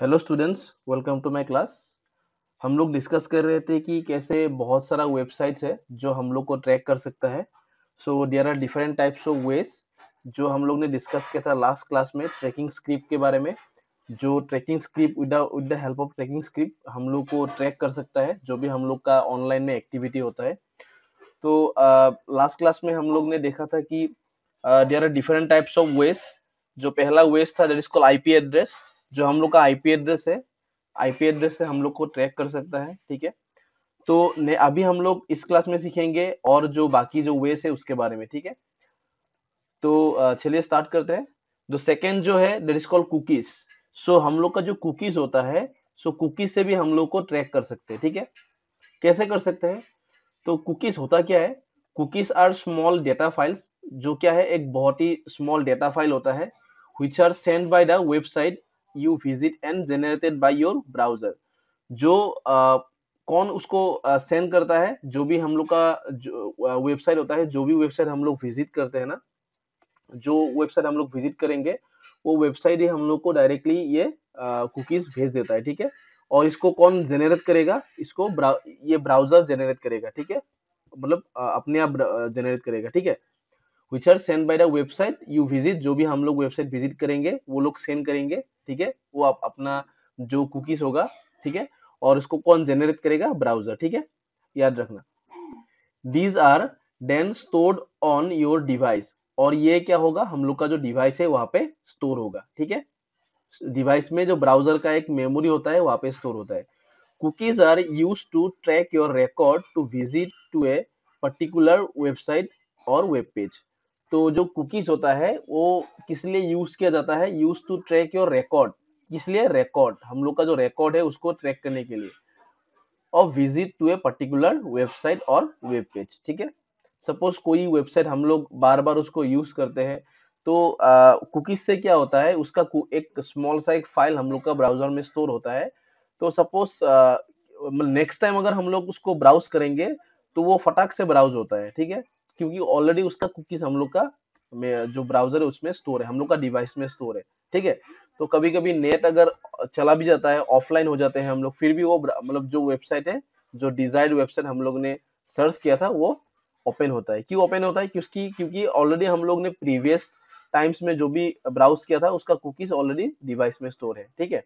Hello students welcome to my class हम लोग discuss कर रहे थे कि कैसे बहुत सारा वेबसाइट्स है जो हम लोग को ट्रैक कर सकता है so there are different types of ways जो हम लोग ने डिस्कस किया था लास्ट क्लास में ट्रैकिंग स्क्रिप्ट के बारे में जो tracking script with with the help of tracking script हम लोग को ट्रैक कर सकता है जो भी हम लोग का ऑनलाइन में एक्टिविटी होता है तो लास्ट uh, क्लास में हम लोग ने देखा था कि there are different types of ways जो पहला वेज था that is called IP address जो हम लोग का आईपी एड्रेस है आईपी एड्रेस से हम लोग को ट्रैक कर सकता है ठीक है तो अभी हम लोग इस क्लास में सीखेंगे और जो बाकी जो वेस है उसके बारे में ठीक है तो चलिए स्टार्ट करते हैं जो सेकेंड जो है that is called cookies so हम लोग का जो कुकीज होता है सो so कुकीज से भी हम लोग को ट्रैक कर सकते हैं ठीक है कैसे कर सकते हैं तो कुकीज होता क्या है cookies are small data files जो क्या है एक बहुत ही स्मॉल डेटा फाइल होता है which are sent by the website you visit and generated by your browser जो uh, कौन उसको सेंड uh, करता है जो भी हम लोग का वेबसाइट होता है जो भी वेबसाइट हम लोग विजिट करते हैं ना जो वेबसाइट हम लोग विजिट करेंगे वो वेबसाइट ही हम लोग को डायरेक्टली ये कुकीज uh, भेज देता है ठीक है और इसको कौन जेनरेट करेगा इसको ब्रा, ये ब्राउजर जेनरेट करेगा ठीक है मतलब अपने आप जेनरेट करेगा ठीक है which are sent by the website you visit जो भी हम लोग वेबसाइट विजिट करेंगे वो लोग सेंड करेंगे ठीक है वो आप अपना जो कुकीज होगा ठीक है और उसको कौन जेनरेट करेगा ब्राउजर ठीक है याद रखना these are then stored on your device और ये क्या होगा हम लोग का जो डिवाइस है वहां पे स्टोर होगा ठीक है डिवाइस में जो ब्राउजर का एक मेमोरी होता है वहां पे स्टोर होता है cookies are use to track your record to visit to a particular website और वेब पेज तो जो कुकीज होता है वो किस लिए यूज किया जाता है use to track your record किस लिए रिकॉर्ड हम लोग का जो रिकॉर्ड है उसको ट्रैक करने के लिए और visit to a particular website और वेब पेज ठीक है सपोज कोई वेबसाइट हम लोग बार बार उसको यूज करते हैं तो कुकीज से क्या होता है उसका एक स्मॉल सा एक फाइल हम लोग का ब्राउजर में स्टोर होता है तो सपोज नेक्स्ट टाइम अगर हम लोग उसको ब्राउज करेंगे तो वो फटाक से ब्राउज होता है ठीक है क्योंकि ऑलरेडी उसका कुकीज हम लोग का जो ब्राउजर है उसमें स्टोर है हम लोग का डिवाइस में स्टोर है ठीक है तो कभी कभी नेट अगर चला भी जाता है ऑफलाइन हो जाते हैं हम लोग फिर भी वो मतलब जो वेबसाइट है जो डिजायर्ड वेबसाइट हम लोग ने सर्च किया था वो ओपन होता है क्यों ओपन होता है क्योंकि क्योंकि ऑलरेडी हम लोग ने प्रीवियस टाइम्स में जो भी ब्राउज किया था उसका कुकीज ऑलरेडी डिवाइस में स्टोर है ठीक है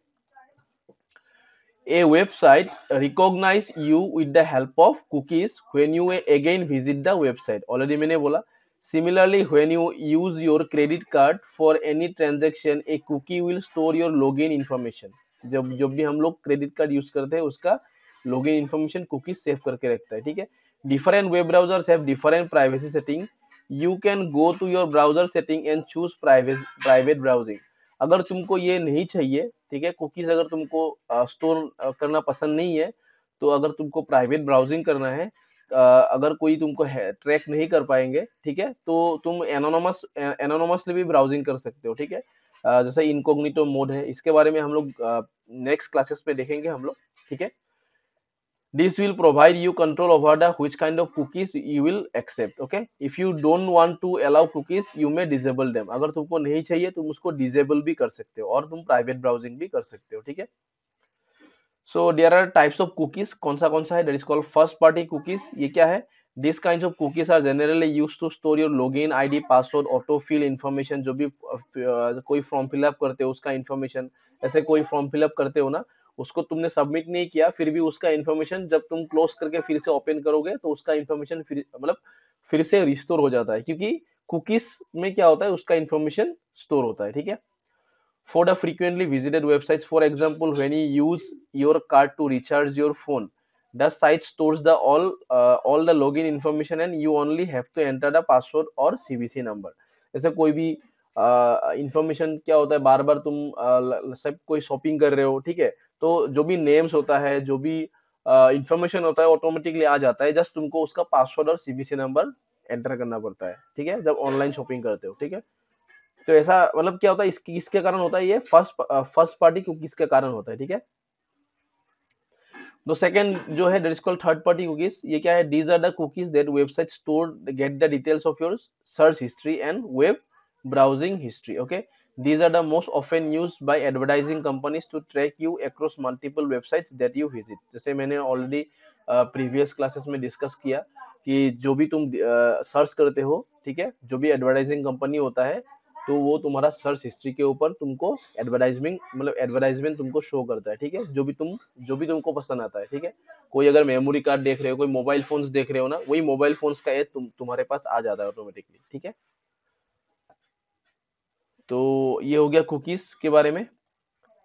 a website recognize you with the help of cookies when you again visit the website already maine bola similarly when you use your credit card for any transaction a cookie will store your login information जब जब भी हम लोग credit card use करते हैं उसका login information cookie save करके रखता है ठीक है different web browsers have different privacy setting you can go to your browser setting and choose private private browsing अगर तुमको ये नहीं चाहिए ठीक है कुकीज अगर तुमको स्टोर करना पसंद नहीं है तो अगर तुमको प्राइवेट ब्राउजिंग करना है अगर कोई तुमको ट्रैक नहीं कर पाएंगे ठीक है तो तुम एनोनोमस एनोनमसली भी ब्राउजिंग कर सकते हो ठीक है जैसे इनकोग्निटो मोड है इसके बारे में हम लोग नेक्स्ट क्लासेस पे देखेंगे हम लोग ठीक है this will provide you control over the which kind of cookies you will accept okay if you don't want to allow cookies you may disable them agar tumko nahi chahiye tum usko disable bhi kar sakte ho aur tum private browsing bhi kar sakte ho theek hai so there are types of cookies kaun sa kaun sa hai that is called first party cookies ye kya hai these kinds of cookies are generally used to store your login id password autofill information jo bhi uh, koi form fill up karte ho uska information aise koi form fill up karte ho na उसको तुमने submit नहीं किया फिर भी उसका information जब तुम close करके फिर से ओपन करोगे तो उसका इन्फॉर्मेशन फिर मतलब फिर से रिस्टोर हो जाता है क्योंकि कुकीस में क्या होता है उसका इन्फॉर्मेशन स्टोर होता है ठीक है for the frequently visited websites for example when you use your card to recharge your phone the site stores all the log in information and you only have to enter the password और CBC number जैसे कोई भी information uh, क्या होता है बार बार तुम uh, सब कोई शॉपिंग कर रहे हो ठीक है तो जो भी नेम्स होता है जो भी इंफॉर्मेशन होता है ऑटोमेटिकली आ जाता है जस्ट तुमको उसका पासवर्ड और सीबीसी नंबर एंटर करना पड़ता है ठीक है जब ऑनलाइन शॉपिंग करते हो ठीक है तो ऐसा मतलब क्या होता है इसकी किसके कारण होता है ये फर्स्ट फर्स्ट पार्टी कुकीज के कारण होता है ठीक है तो सेकंड जो है that is called third party cookies ये क्या है these are the cookies that website store get the details of your search history and web browsing history okay These are the most often used by advertising companies to track you across multiple websites that you visit. jaise maine already uh, previous classes mein discuss kiya ki jo bhi tum uh, search karte ho theek hai jo bhi advertising company hota hai तो वो तुम्हारा search history के ऊपर तुमको advertisement मतलब advertisement तुमको show करता है ठीक है जो भी तुम जो भी तुमको पसंद आता है ठीक है कोई अगर मेमोरी कार्ड देख रहे हो कोई मोबाइल फोन्स देख रहे हो ना वही मोबाइल फोन्स का एड तुम तुम्हारे पास आ जाता है ऑटोमेटिकली ठीक है तो ये हो गया कुकीज के बारे में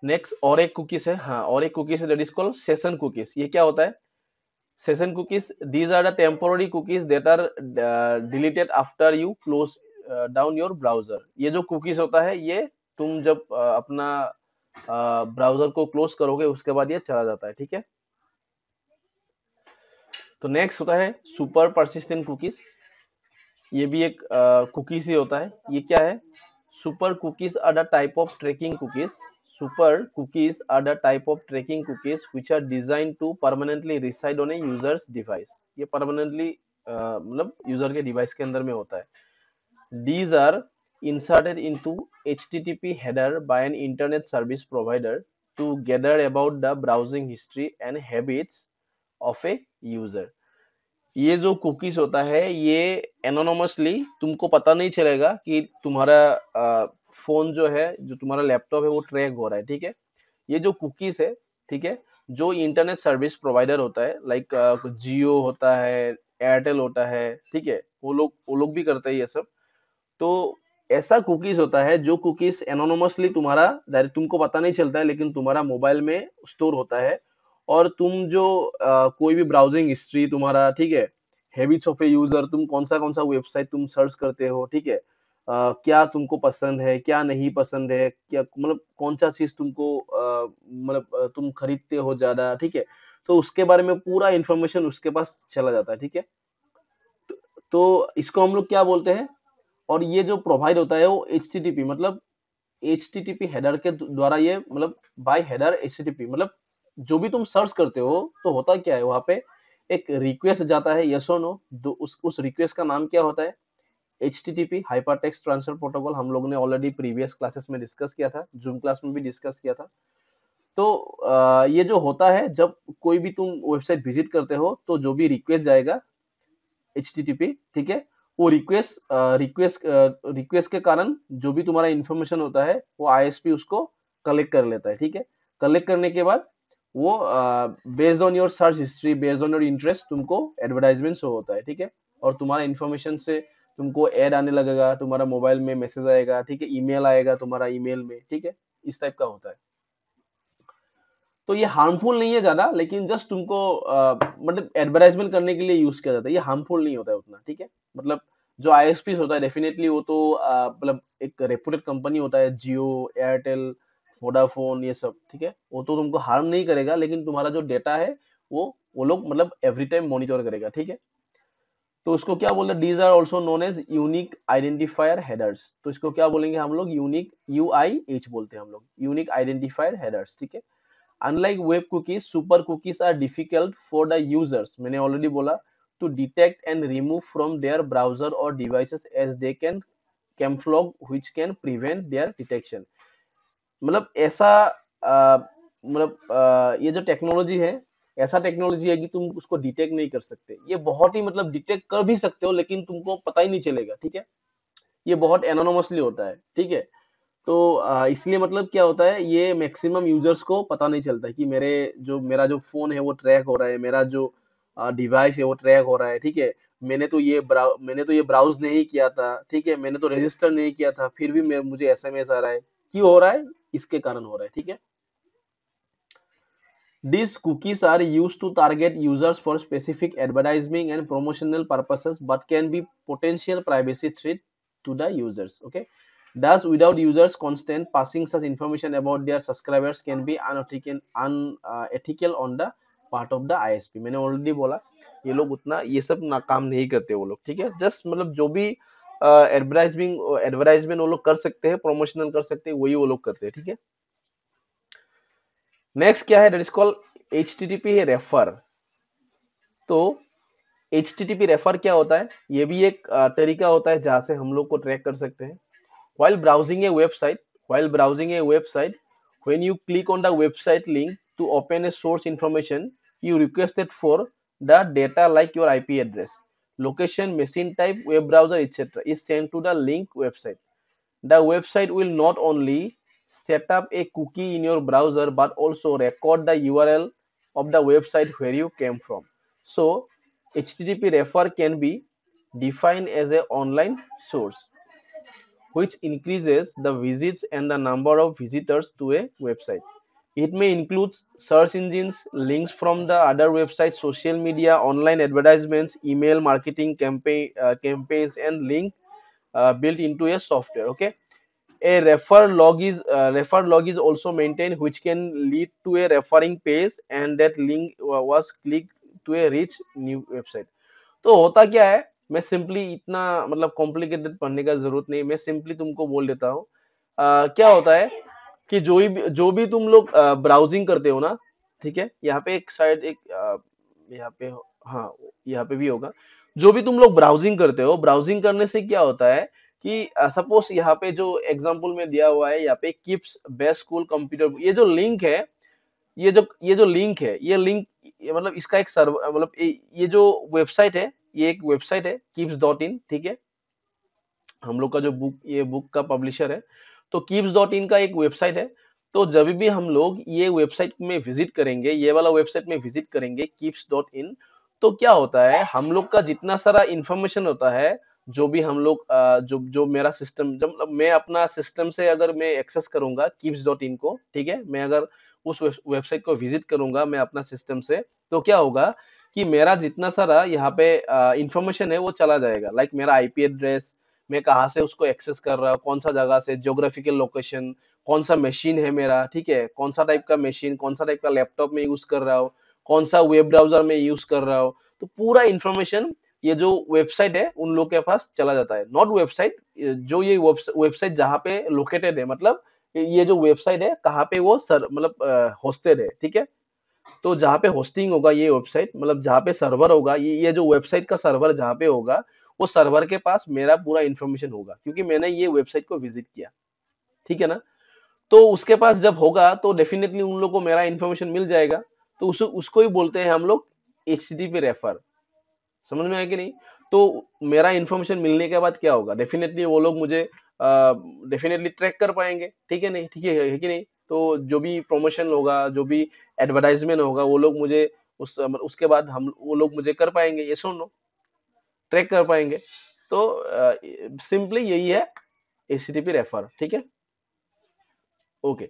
नेक्स्ट और एक कुकीज है हाँ और एक कुकीज है सेशन कुकीज ये क्या होता है session cookies these are the temporary cookies that are deleted after you close down your browser ये जो कुकीज होता है ये तुम जब uh, अपना ब्राउजर uh, को क्लोज करोगे उसके बाद ये चला जाता है ठीक है तो नेक्स्ट होता है सुपर परसिस्टेंट कुकीज ये भी एक कुकीज uh, ही होता है ये क्या है super cookies are the type of tracking cookies super cookies are the type of tracking cookies which are design to permanently reside on a user's device ये permanently मतलब यूजर के डिवाइस के अंदर में होता है these are inserted into http header by an internet service provider to gather about the browsing history and habits of a user ये जो कुकीज होता है ये एनोनोमसली तुमको पता नहीं चलेगा कि तुम्हारा फोन जो है जो तुम्हारा लैपटॉप है वो ट्रैक हो रहा है ठीक है ये जो कुकीज है ठीक है जो इंटरनेट सर्विस प्रोवाइडर होता है लाइक जियो होता है एयरटेल होता है ठीक है वो लोग वो लोग भी करते हैं ये सब तो ऐसा कुकीज होता है जो कुकीज एनोनोमसली तुम्हारा डायरेक्ट तुमको पता नहीं चलता है लेकिन तुम्हारा मोबाइल में स्टोर होता है और तुम जो आ, कोई भी ब्राउजिंग हिस्ट्री तुम्हारा ठीक है हैबिट्स ऑफ ए यूजर तुम कौन सा कौन सा वेबसाइट तुम सर्च करते हो ठीक है Uh, क्या तुमको पसंद है क्या नहीं पसंद है क्या मतलब कौन सा चीज तुमको uh, मतलब तुम खरीदते हो ज्यादा ठीक है तो उसके बारे में पूरा इंफॉर्मेशन उसके पास चला जाता है ठीक है तो, तो इसको हम लोग क्या बोलते हैं और ये जो प्रोवाइड होता है वो एच मतलब एच हेडर के द्वारा ये मतलब बाय हेडर एच मतलब जो भी तुम सर्च करते हो तो होता क्या है वहां पे एक रिक्वेस्ट जाता है यस और नो उस उस रिक्वेस्ट का नाम क्या होता है H T T P hyper text transfer protocol हम लोग ने ऑलरेडी प्रीवियस क्लासेस में डिस्कस किया था जूम क्लास में भी डिस्कस किया था तो आ, ये जो होता है जब कोई भी तुम वेबसाइट विजिट करते हो तो जो भी रिक्वेस्ट जाएगा एच टी टी पी ठीक है वो रिक्वेस्ट रिक्वेस्ट रिक्वेस्ट के कारण जो भी तुम्हारा इंफॉर्मेशन होता है वो आई एस पी उसको कलेक्ट कर लेता है ठीक है कलेक्ट करने के बाद वो based on your search history based on your interest तुमको एडवर्टाइजमेंट शो होता है ठीक है और तुम्हारा इन्फॉर्मेशन से तुमको एड आने लगेगा तुम्हारा मोबाइल में मैसेज आएगा ठीक है ईमेल आएगा तुम्हारा ईमेल में ठीक है इस टाइप का होता है तो ये हार्मफुल नहीं है ज्यादा लेकिन जस्ट तुमको आ, मतलब एडवर्टाइजमेंट करने के लिए यूज किया जाता है ये हार्मफुल नहीं होता है उतना ठीक है मतलब जो आई होता है डेफिनेटली वो तो मतलब एक रेपुटेड कंपनी होता है जियो एयरटेल वोडाफोन ये सब ठीक है वो तो तुमको हार्म नहीं करेगा लेकिन तुम्हारा जो डेटा है वो वो लोग मतलब एवरी टाइम मॉनिटर करेगा ठीक है तो उसको क्या बोल रहे these are also known as unique identifier headers तो इसको क्या बोलेंगे हम लोग यूनिक यू आई एच बोलते हैं हम लोग यूनिक आइडेंटिफायर हेडर्स ठीक है unlike web cookies super cookies are difficult for the users मैंने ऑलरेडी बोला to detect and remove from their browser और devices as they can camouflage which can prevent their detection मतलब ऐसा मतलब ये जो टेक्नोलॉजी है ऐसा टेक्नोलॉजी है कि तुम उसको डिटेक्ट नहीं कर सकते ये बहुत ही मतलब डिटेक्ट कर भी सकते हो लेकिन तुमको पता ही नहीं चलेगा ठीक है ये बहुत एनोनोमसली होता है ठीक है तो इसलिए मतलब क्या होता है ये मैक्सिमम यूजर्स को पता नहीं चलता कि मेरे जो मेरा जो फोन है वो ट्रैक हो रहा है मेरा जो डिवाइस है वो ट्रैक हो रहा है ठीक है मैंने तो ये मैंने तो ये ब्राउज नहीं किया था ठीक है मैंने तो रजिस्टर नहीं किया था फिर भी मुझे एस आ रहा है क्यों हो रहा है इसके कारण हो रहा है ठीक है These cookies are used to target users for specific advertising and promotional purposes, but can be potential privacy threat to the users. Okay. Thus, without users constant passing such information about their subscribers can be unethical, unethical on the part of the ISP मैंने already बोला ये लोग उतना ये सब ना काम नहीं करते वो लोग ठीक है जस्ट मतलब जो भी एडवर्टाइजिंग एडवर्टाइजमेंट वो लोग कर सकते हैं प्रोमोशनल कर सकते हैं वही वो लोग करते हैं ठीक है नेक्स्ट क्या है दैट इज कॉल्ड एचटीटीपी है रेफर तो एचटीटीपी रेफर क्या होता है ये भी एक तरीका होता है जहां से हम लोग को ट्रैक कर सकते हैं while browsing a website while browsing a website when you click on the website link to open a source information you requested for the data like your IP address location, machine type, web browser, etc. is sent to the link website. The website will not only set up a cookie in your browser but also record the URL of the website where you came from. So HTTP refer can be defined as a online source which increases the visits and the number of visitors to a website. It may include search engines, links from the other websites, social media, online advertisements, email marketing campaign, uh, campaigns, and link uh, built into a software. Okay, a refer log is uh, refer log is also maintained, which can lead to a referring page, and that link was clicked to a rich new website. to hota kya hai मैं simply इतना मतलब complicated पढ़ने का जरूरत नहीं मैं simply तुमको बोल देता हूँ क्या होता है कि जो भी जो भी तुम लोग ब्राउजिंग करते हो ना ठीक है यहाँ पे एक साइड एक यहाँ पे हाँ यहाँ पे भी होगा जो भी तुम लोग ब्राउजिंग करते हो ब्राउजिंग करने से क्या होता है कि सपोज यहाँ पे जो एग्जाम्पल में दिया हुआ है यहाँ पे किप्स बेस्ट स्कूल कंप्यूटर ये जो लिंक है ये जो ये जो लिंक है ये लिंक मतलब इसका एक सर्वर मतलब ये जो वेबसाइट है ये एक वेबसाइट है किप्स डॉट इन ठीक है हम लोग का जो बुक ये बुक का पब्लिशर है तो कीप्स डॉट इन का एक वेबसाइट है तो जब भी हम लोग ये वेबसाइट में विजिट करेंगे ये वाला वेबसाइट में विजिट करेंगे कीप्स डॉट इन तो क्या होता है हम लोग का जितना सारा इंफॉर्मेशन होता है जो भी हम लोग जो जो मेरा सिस्टम जब मतलब मैं अपना सिस्टम से अगर मैं एक्सेस करूंगा कीप्स डॉट इन को ठीक है मैं अगर उस वेबसाइट को विजिट करूंगा मैं अपना सिस्टम से तो क्या होगा कि मेरा जितना सारा यहाँ पे इंफॉर्मेशन है वो चला जाएगा लाइक मेरा आईपी एड्रेस मैं कहाँ से उसको एक्सेस कर रहा हूँ कौन सा जगह से जोग्राफिकल लोकेशन कौन सा मशीन है मेरा ठीक है कौन सा टाइप का मशीन कौन सा टाइप का लैपटॉप में यूज कर रहा हूँ कौन सा वेब ब्राउजर में यूज कर रहा हूँ तो पूरा इन्फॉर्मेशन ये जो वेबसाइट है उन लोग के पास चला जाता है नॉट वेबसाइट जो ये वेबसाइट जहाँ पे लोकेटेड है मतलब ये जो वेबसाइट है कहाँ पे वो सर मतलब होस्टेड है ठीक है तो जहाँ पे होस्टिंग होगा ये वेबसाइट मतलब जहाँ पे सर्वर होगा ये ये जो वेबसाइट का सर्वर जहाँ पे होगा वो सर्वर के पास मेरा पूरा इंफॉर्मेशन होगा क्योंकि मैंने ये वेबसाइट को विजिट किया ठीक है ना तो उसके पास जब होगा तो डेफिनेटली उन लोग को मेरा इन्फॉर्मेशन मिल जाएगा तो उस, उसको ही बोलते हैं हम लोग एच रेफर समझ में आया कि नहीं तो मेरा इन्फॉर्मेशन मिलने के बाद क्या होगा डेफिनेटली वो लोग मुझे डेफिनेटली ट्रैक कर पाएंगे ठीक है नहीं ठीक है, है कि नहीं तो जो भी प्रमोशन होगा जो भी एडवर्टाइजमेंट होगा वो लोग मुझे उस उसके बाद हम वो लोग मुझे कर पाएंगे ये सुन लो ट्रैक कर पाएंगे तो सिंपली यही है एस पी रेफर ठीक है ओके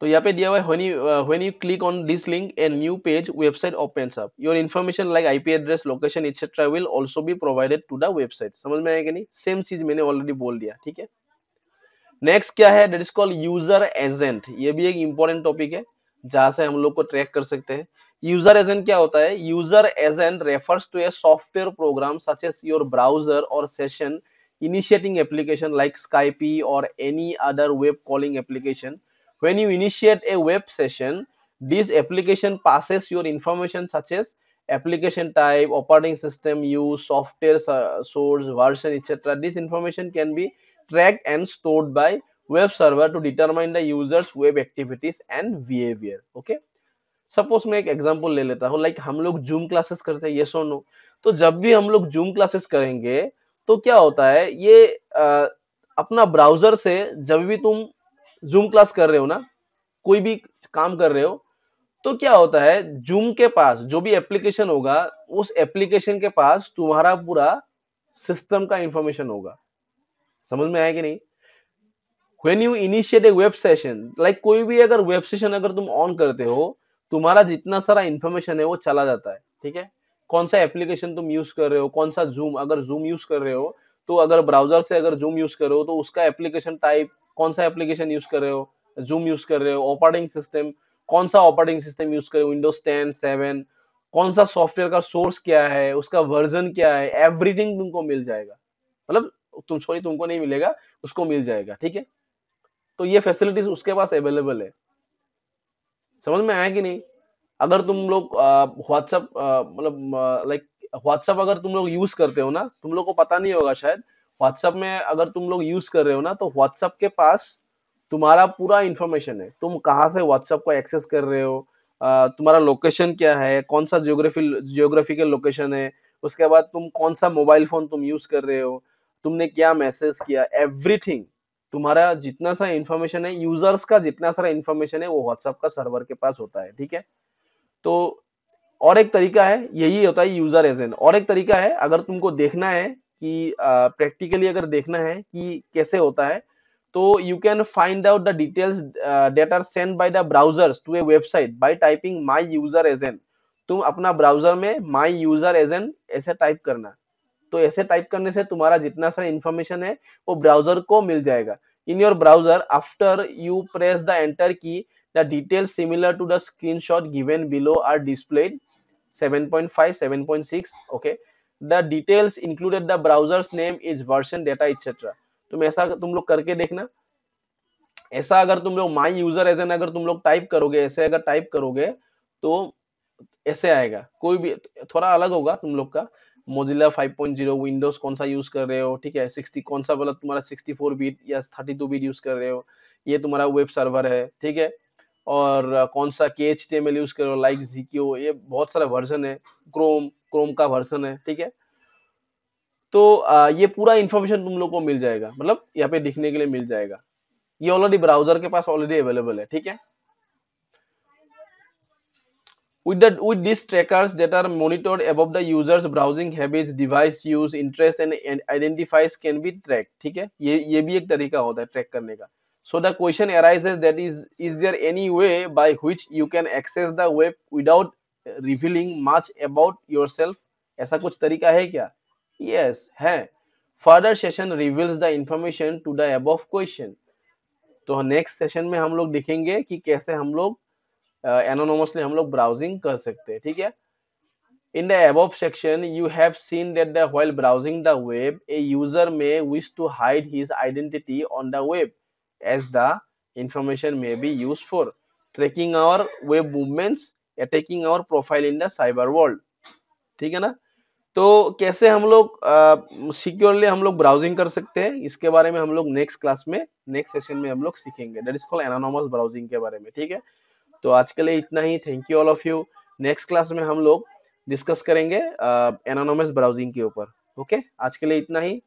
तो यहाँ पे दिया हुआ है when you click on this link a new page website open up your information like IP address location etcetera will also be provided to the website समझ में आया नहीं सेम चीज मैंने ऑलरेडी बोल दिया ठीक है नेक्स्ट क्या है that is called user agent ये भी एक इंपॉर्टेंट टॉपिक है जहां से हम लोग को ट्रैक कर सकते हैं User agent क्या होता है User agent refers to a software program such as your browser or session initiating application like Skype or any other web calling application. When you initiate a web session, this application passes your information such as application type, operating system use, software source, version, etc. This information can be tracked and stored by web server to determine the user's web activities and behavior. Okay. Suppose मैं एक example ले लेता हूँ like like हम लोग zoom classes करते हैं ये सो नो तो जब भी हम लोग जूम क्लासेस करेंगे तो क्या होता है ये आ, अपना ब्राउजर से जब भी तुम जूम क्लास कर रहे हो ना कोई भी काम कर रहे हो तो क्या होता है जूम के पास जो भी एप्लीकेशन होगा उस एप्लीकेशन के पास तुम्हारा पूरा सिस्टम का इंफॉर्मेशन होगा समझ में आया कि नहीं when you initiate a web session like कोई भी अगर वेब सेशन अगर तुम ऑन करते हो तुम्हारा जितना सारा इन्फॉर्मेशन है वो चला जाता है ठीक है कौन सा एप्लीकेशन तुम यूज कर रहे हो कौन सा जूम अगर जूम यूज कर रहे हो तो अगर ब्राउजर से अगर जूम यूज कर रहे हो तो उसका एप्लीकेशन टाइप कौन सा एप्लीकेशन यूज कर रहे हो जूम यूज कर रहे हो ऑपरेटिंग सिस्टम कौन सा ऑपरेटिंग सिस्टम यूज कर रहे हो विंडोज टेन सेवन कौन सा सॉफ्टवेयर का सोर्स क्या है उसका वर्जन क्या है एवरीथिंग तुमको मिल जाएगा मतलब तुम सॉरी तुमको नहीं मिलेगा उसको मिल जाएगा ठीक है तो ये फैसिलिटीज उसके पास अवेलेबल है समझ में आया कि नहीं अगर तुम लोग व्हाट्सएप मतलब लाइक व्हाट्सएप अगर तुम लोग यूज करते हो ना तुम लोग को पता नहीं होगा शायद व्हाट्सएप में अगर तुम लोग यूज कर रहे हो ना तो व्हाट्सएप के पास तुम्हारा पूरा इंफॉर्मेशन है तुम कहाँ से व्हाट्सएप को एक्सेस कर रहे हो तुम्हारा लोकेशन क्या है कौन सा जियोग्राफी जियोग्राफिकल लोकेशन है उसके बाद तुम कौन सा मोबाइल फोन तुम यूज कर रहे हो तुमने क्या मैसेज किया एवरीथिंग तुम्हारा जितना सा इंफॉर्मेशन है यूजर्स का जितना सारा इंफॉर्मेशन है वो व्हाट्सएप का सर्वर के पास होता है ठीक है तो और एक तरीका है यही होता है यूजर एजेंट और एक तरीका है अगर तुमको देखना है कि प्रैक्टिकली अगर देखना है कि कैसे होता है तो you can find out the details that are sent by the browsers to a website by typing my user agent तुम अपना ब्राउजर में माय यूजर एजेंट ऐसे टाइप करना तो ऐसे टाइप करने से तुम्हारा जितना सारा इन्फॉर्मेशन है वो ब्राउजर को मिल जाएगा in your browser after you press the enter key the the details similar to the screenshot given below are displayed 7.5 7.6 okay the details included the browser's name is version data etcetera तुम ऐसा तुम लोग करके देखना ऐसा अगर तुम लोग माई यूजर एज एन अगर तुम लोग टाइप करोगे ऐसे अगर टाइप करोगे तो ऐसे आएगा कोई भी थोड़ा अलग होगा तुम लोग का मोजिला 5.0 विंडोज कौन सा यूज कर रहे हो ठीक है 60 कौन सा वाला तुम्हारा 64 बीट या 32 बीट यूज कर रहे हो ये तुम्हारा वेब सर्वर है ठीक है और कौन सा के H T M L use कर रहे हो लाइक जीक्यू ये बहुत सारा वर्जन है क्रोम क्रोम का वर्जन है ठीक है तो आ, ये पूरा इन्फॉर्मेशन तुम लोग को मिल जाएगा मतलब यहाँ पे दिखने के लिए मिल जाएगा ये ऑलरेडी ब्राउजर के पास ऑलरेडी अवेलेबल है ठीक है with that with these trackers that are monitored above the user's browsing habits device use interest and, and identifies can be tracked theek hai ye ye bhi ek tarika hota hai track karne ka so the question arises that is is there any way by which you can access the web without revealing much about yourself aisa kuch tarika hai kya yes hai further session reveals the information to the above question to next session mein hum log dekhenge ki kaise hum log एनोनोमसली हम लोग browsing कर सकते हैं ठीक है in the above section you have seen that the while browsing the web a user may wish to hide his identity on the web as the information may be use for tracking our web movements attacking our profile in the cyber world ठीक है ना तो कैसे हम लोग securely हम लोग browsing कर सकते हैं इसके बारे में हम लोग नेक्स्ट क्लास में नेक्स्ट सेशन में हम लोग सीखेंगे that is called anonymous browsing के बारे में ठीक है तो आज के लिए इतना ही thank you all of you next class में हम लोग डिस्कस करेंगे एनानोमस uh, ब्राउजिंग के ऊपर ओके आज के लिए इतना ही